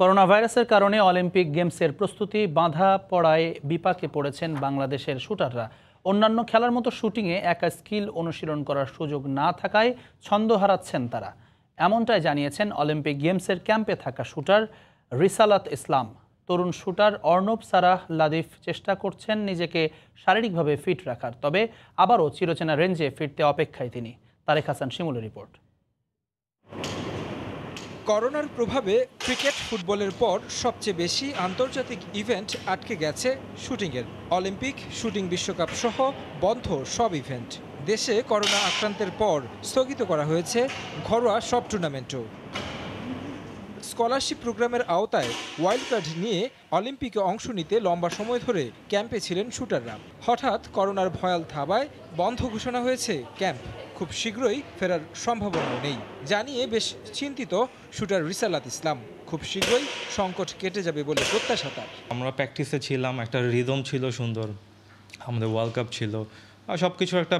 corona ভাইরাসের কারণে Olympic গেমসের প্রস্তুতি বাঁধা পড়ায় বিপাকে পড়েছেন বাংলাদেশের শুটাররা অন্যান্য খেলার মতো শুটিংয়ে একা স্কিল অনুশীলন করার সুযোগ না থাকায় ছন্দ হারাচ্ছেন তারা এমনটাই জানিয়েছেন অলিম্পিক গেমসের ক্যাম্পে থাকা শুটার রিসালাত ইসলাম তরুণ শুটার অর্ণব সারাহ লাদিফ চেষ্টা করছেন নিজেকে শারীরিকভাবে ফিট রাখার তবে আবারও চিরচেনা রেঞ্জে ফিরতে অপেক্ষায় তিনি তারেক হাসান শিমুলের রিপোর্ট করোনার প্রভাবে ক্রিকেট ফুটবলের পর সবচেয়ে বেশি আন্তর্জাতিক ইভেন্ট আটকে গেছে শুটিংয়ের অলিম্পিক শুটিং বিশ্বকাপ সহ বন্ধ সব ইভেন্ট দেশে করোনা আক্রান্তের পর স্থগিত করা হয়েছে ঘরোয়া সব টুর্নামেন্টও স্কলারশিপ প্রোগ্রামের আওতায় ওয়াইল্ড কার্ড নিয়ে অলিম্পিকে অংশ নিতে লম্বা সময় ধরে ক্যাম্পে ছিলেন শুটাররা হঠাৎ করোনার ভয়াল থাবায় বন্ধ ঘোষণা হয়েছে ক্যাম্প খুব শীঘ্রই ফেরার সম্ভাবনাও নেই জানিয়ে বেশ চিন্তিত শুটার রিসালাত ইসলাম খুব শীঘ্রই সংকট কেটে যাবে বলে প্রত্যাশা তার আমরা প্র্যাকটিসে ছিলাম একটা রিদম ছিল সুন্দর আমাদের ওয়ার্ল্ড কাপ ছিল আর সব কিছু একটা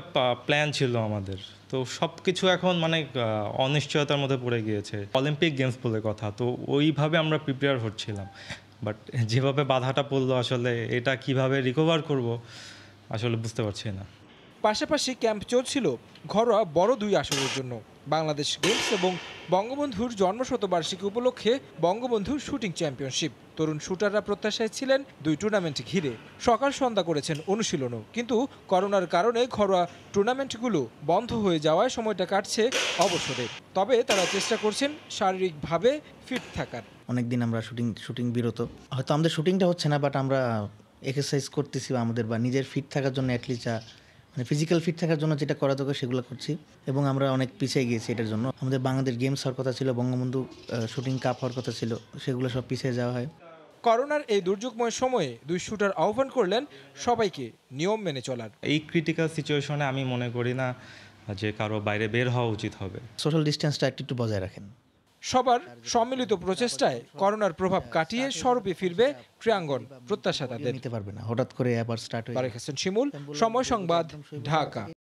প্ল্যান ছিল আমাদের তো সব কিছু এখন মানে অনিশ্চয়তার মধ্যে পড়ে গিয়েছে অলিম্পিক গেমস বলে কথা তো ওইভাবে আমরা প্রিপেয়ার হচ্ছিলাম বাট যেভাবে বাধাটা পড়লো আসলে এটা কিভাবে রিকভার করব আসলে বুঝতে পারছি না পাশাপাশি ক্যাম্প চলছিল ঘরোয়া বড় দুই আসরের জন্য বাংলাদেশ গেমস এবং বঙ্গবন্ধুর জন্মশতবার্ষিকী উপলক্ষে বঙ্গবন্ধুর শুটিং চ্যাম্পিয়নশিপ তরুণ শুটাররা প্রত্যাশায় ছিলেন দুই টুর্নামেন্ট ঘিরে সকাল সন্ধ্যা করেছেন অনুশীলনও কিন্তু করোনার কারণে ঘরোয়া টুর্নামেন্টগুলো বন্ধ হয়ে যাওয়ায় সময়টা কাটছে অবসরে তবে তারা চেষ্টা করছেন শারীরিকভাবে ফিট থাকার অনেকদিন আমরা শুটিং শুটিং বিরত হয়তো আমাদের শুটিংটা হচ্ছে না বাট আমরা এক্সারসাইজ করতেছি আমাদের বা নিজের ফিট থাকার জন্য অ্যাটলিস্ট মানে ফিজিক্যাল ফিট থাকার জন্য যেটা করা দরকার সেগুলো করছি এবং আমরা অনেক পিছিয়ে গিয়েছি এটার জন্য আমাদের বাংলাদেশ গেমস হওয়ার কথা ছিল বঙ্গবন্ধু শুটিং কাপ হওয়ার কথা ছিল সেগুলো সব পিছিয়ে যাওয়া হয় করোনার এই দুর্যোগময় সময়ে দুই শুটার আহ্বান করলেন সবাইকে নিয়ম মেনে চলার এই ক্রিটিক্যাল সিচুয়েশনে আমি মনে করি না যে কারো বাইরে বের হওয়া উচিত হবে সোশ্যাল ডিস্টেন্সটা একটু একটু বজায় রাখেন সবার সম্মিলিত প্রচেষ্টায় করোনার প্রভাব কাটিয়ে স্বরূপে ফিরবে ক্রিয়াঙ্গন প্রত্যাশা তাদের পারবে না হঠাৎ করে আবার স্টার্ট হয়ে শিমুল সময় সংবাদ ঢাকা